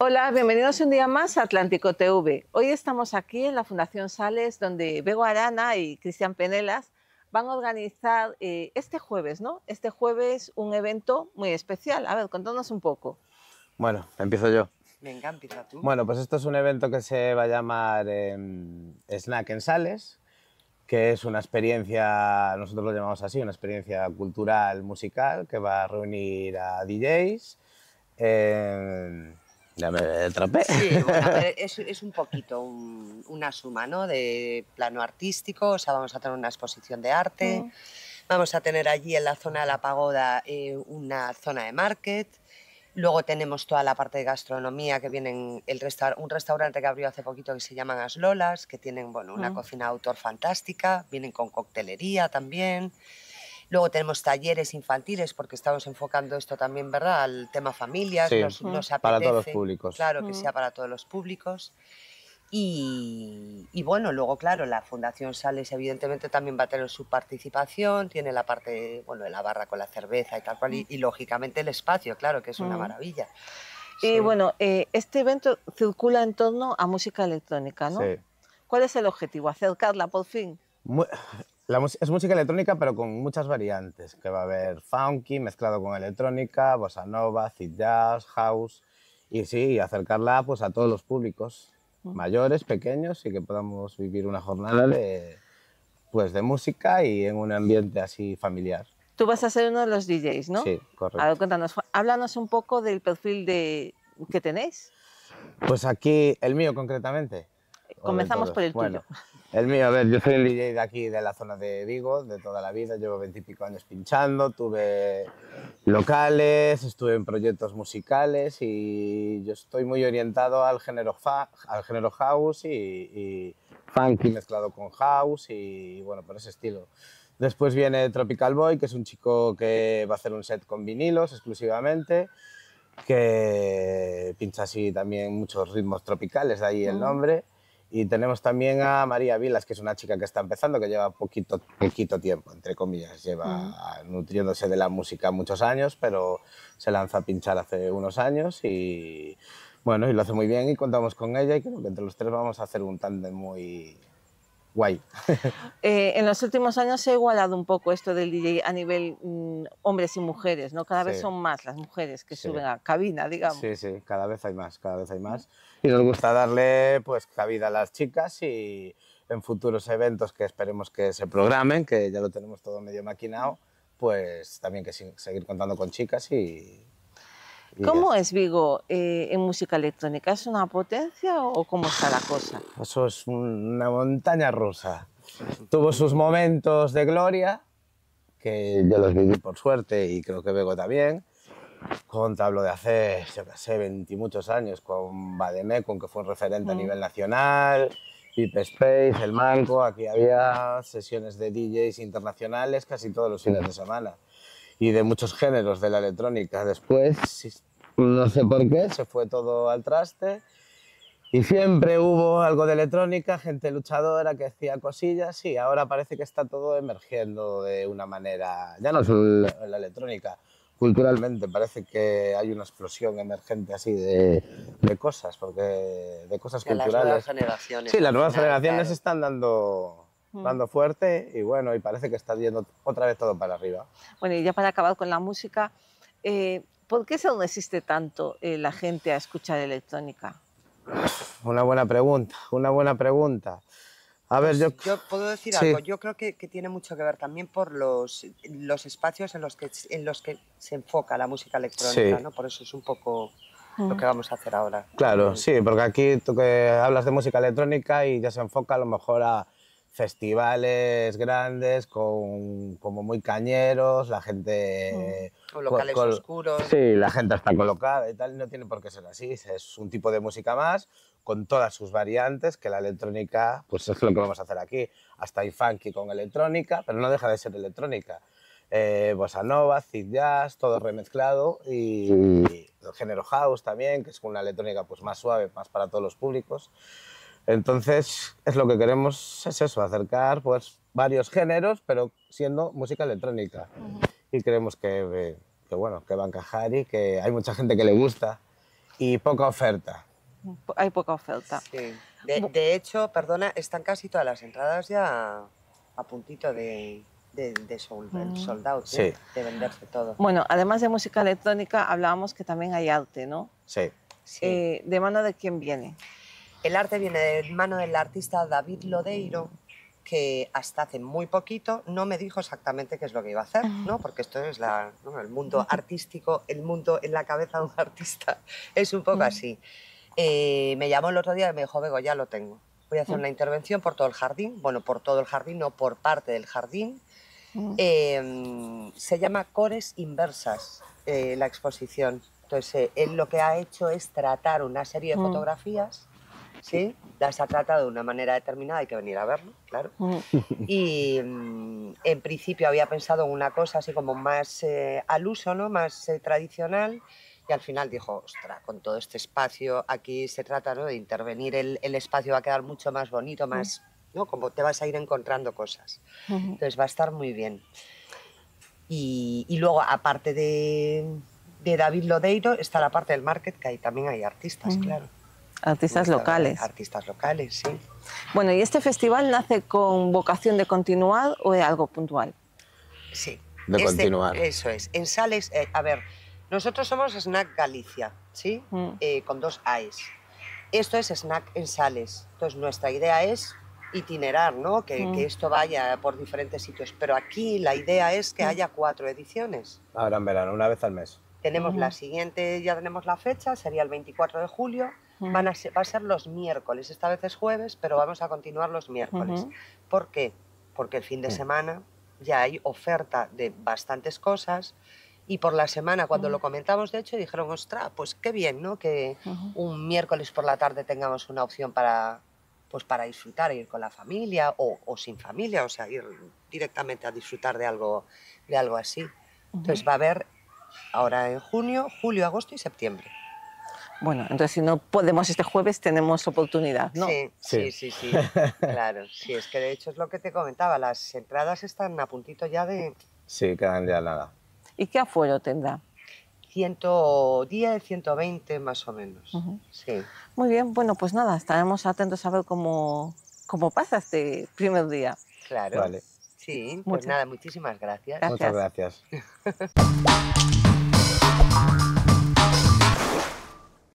Hola, bienvenidos un día más a Atlántico TV. Hoy estamos aquí en la Fundación Sales, donde Bego Arana y Cristian Penelas van a organizar eh, este jueves, ¿no? Este jueves un evento muy especial. A ver, contanos un poco. Bueno, empiezo yo. Venga, empieza tú. Bueno, pues esto es un evento que se va a llamar em, Snack en Sales, que es una experiencia, nosotros lo llamamos así, una experiencia cultural, musical, que va a reunir a DJs. Em, Sí, es, un poquito una suma, ¿no? De plano artístico, sea, vamos a tener una exposición de arte, mm. vamos a tener allí en la zona de la pagoda eh, una zona de market, Luego tenemos toda la parte de gastronomía que vienen el un restaurante que abrió hace poquito que se llaman lolas que tienen bueno, una mm. cocina autor fantástica, vienen con coctelería también. Luego tenemos talleres infantiles, porque estamos enfocando esto también, ¿verdad?, al tema familias, sí, nos, mm. Para todos los públicos. Claro, que sea para todos los públicos. Y, bueno, luego, claro, la Fundación Sales evidentemente también va a tener su participación, tiene la parte, bueno, de la barra con la cerveza y tal cual, y, mm. lógicamente el espacio, claro, que es una mm. maravilla. Y bueno, eh, este evento circula en torno a música electrónica, ¿no? Sí. ¿Cuál es el objetivo? ¿Acercarla por fin? Muy, es música electrónica, pero con muchas variantes, que va a haber funky mezclado con electrónica, bossa nova, acid jazz, house, y sí, acercarla pues, a todos los públicos, mayores, pequeños, y que podamos vivir una jornada de, pues, de música y en un ambiente así familiar. Tú vas a ser uno de los DJs, ¿no? Sí, correcto. háblanos un poco del perfil de... que tenéis. Pues aquí, el mío concretamente. Comenzamos por el tuyo. El mío, a ver, yo soy el DJ de aquí, de la zona de Vigo, de toda la vida, llevo veintipico años pinchando, tuve locales, estuve en proyectos musicales y yo estoy muy orientado al género, al género house y, y funky mezclado con house y bueno, por ese estilo. Después viene Tropical Boy, que es un chico que va a hacer un set con vinilos exclusivamente, que pincha así también muchos ritmos tropicales, de ahí el mm. nombre. Y tenemos también a María Vilas, que es una chica que está empezando, que lleva poquito, poquito tiempo, entre comillas. Lleva mm. nutriéndose de la música muchos años, pero se lanza a pinchar hace unos años y bueno, y lo hace muy bien y contamos con ella y creo que entre los tres vamos a hacer un tándem muy, guay. Eh, en los últimos años se ha igualado un poco esto del DJ a nivel mm, hombres y mujeres, ¿no? Cada vez son más las mujeres que suben a cabina, digamos. Sí, sí, cada vez hay más, cada vez hay más. Y nos gusta darle pues cabida a las chicas y en futuros eventos que esperemos que se programen, que ya lo tenemos todo medio maquinado, pues también que seguir contando con chicas y ¿Cómo es Vigo eh, en música electrónica? ¿Es una potencia o cómo está la cosa? Eso es una montaña rusa. Tuvo sus momentos de gloria, que yo los viví por suerte y creo que Vigo también. Con Tablo de hace, yo qué sé, 20 y muchos años, con Bademé, con que fue un referente a mm. nivel nacional, Pip Space, El Manco, aquí había sesiones de DJs internacionales casi todos los fines de semana y de muchos géneros de la electrónica. Después pues, no sé por qué, se fue todo al traste. Y siempre hubo algo de electrónica, gente luchadora que hacía cosillas y ahora parece que está todo emergiendo de una manera, ya no solo la, electrónica, culturalmente parece que hay una explosión emergente así de, de cosas, porque de cosas culturales. Las nuevas generaciones. Sí, las nuevas generaciones están dando mm. dando fuerte y bueno, y parece que está yendo otra vez todo para arriba. Bueno, y ya para acabar con la música, eh, ¿Por qué se resiste tanto eh, la gente a escuchar electrónica? Una buena pregunta, una buena pregunta. A ver, pues yo... yo puedo decir algo. Yo creo que, tiene mucho que ver también por los, los espacios en los, que, en los que se enfoca la música electrónica, ¿no? Por eso es un poco lo que vamos a hacer ahora. Claro, sí, porque aquí tú que hablas de música electrónica y ya se enfoca a lo mejor a festivales grandes, con, como muy cañeros, la gente... Mm. Con locales oscuros. Sí, la gente está colocada y tal, no tiene por qué ser así, es un tipo de música más, con todas sus variantes, que la electrónica, pues es lo que vamos a hacer aquí, hasta hay funky con electrónica, pero no deja de ser electrónica. Eh, bossa nova, zig jazz, todo remezclado y, el género house también, que es una electrónica pues más suave, más para todos los públicos. Entonces, es lo que queremos, es eso, acercar pues, varios géneros, pero siendo música electrónica. Y creemos que, que, bueno, que va a encajar y que hay mucha gente que le gusta y poca oferta. Hay poca oferta. Sí. De, hecho, perdona, están casi todas las entradas ya a puntito de, de, de sold, out, ¿eh? de venderse todo. Bueno, además de música electrónica, hablábamos que también hay arte, ¿no? Sí. sí. Eh, ¿De mano de quién viene? El arte viene de mano del artista David Lodeiro, que hasta hace muy poquito no me dijo exactamente qué es lo que iba a hacer, ¿no? porque esto es el mundo artístico, el mundo en la cabeza de un artista, es un poco así. Eh, me llamó el otro día y me dijo, Bego, ya lo tengo. Voy a hacer una intervención por todo el jardín, bueno, por todo el jardín, no por parte del jardín. Em, se llama Cores Inversas eh, la exposición. Entonces, eh, él lo que ha hecho es tratar una serie de fotografías ¿sí? Las ha tratado de una manera determinada, hay que venir a verlo, claro. Mm. Y mm, en principio había pensado en una cosa así como más eh, al uso, ¿no? Más eh, tradicional. Y al final dijo, ostra, con todo este espacio, aquí se trata de intervenir, el, espacio va a quedar mucho más bonito, mm. más, ¿no? Como te vas a ir encontrando cosas. Entonces va a estar muy bien. Y, luego, aparte de, de David Lodeiro, está la parte del market, que ahí también hay artistas, claro. Artistas pues, locales. Artistas locales, sí. Bueno, ¿y este festival nace con vocación de continuar o de algo puntual? Sí. De este, continuar. Eso es. En Sales, eh, a ver, nosotros somos Snack Galicia, ¿sí? Mm. Eh, con dos AES. Esto es Snack en Sales. Entonces, nuestra idea es itinerar, ¿no? Que, mm. esto vaya por diferentes sitios. Pero aquí la idea es que mm. haya cuatro ediciones. Ahora en verano, una vez al mes. Tenemos la siguiente, ya tenemos la fecha, sería el 24 de julio Van a ser, va a ser los miércoles, esta vez es jueves, pero vamos a continuar los miércoles. ¿Por qué? Porque el fin de semana ya hay oferta de bastantes cosas y por la semana cuando lo comentamos de hecho dijeron, ostra, pues qué bien, ¿no? Que un miércoles por la tarde tengamos una opción para, pues para disfrutar, ir con la familia o, sin familia, o sea, ir directamente a disfrutar de algo, de algo así. Entonces va a haber ahora en junio, julio, agosto y septiembre. Bueno, entonces si no podemos este jueves, tenemos oportunidad, ¿no? Sí, sí, sí, claro. Sí, es que de hecho es lo que te comentaba, las entradas están a puntito ya de... Sí, quedan ya nada. ¿Y qué afuero tendrá? 110, 120 más o menos. sí. Muy bien, bueno, pues nada, estaremos atentos a ver cómo, cómo pasa este primer día. Claro. Vale. Sí, pues nada, muchísimas gracias. Muchas gracias.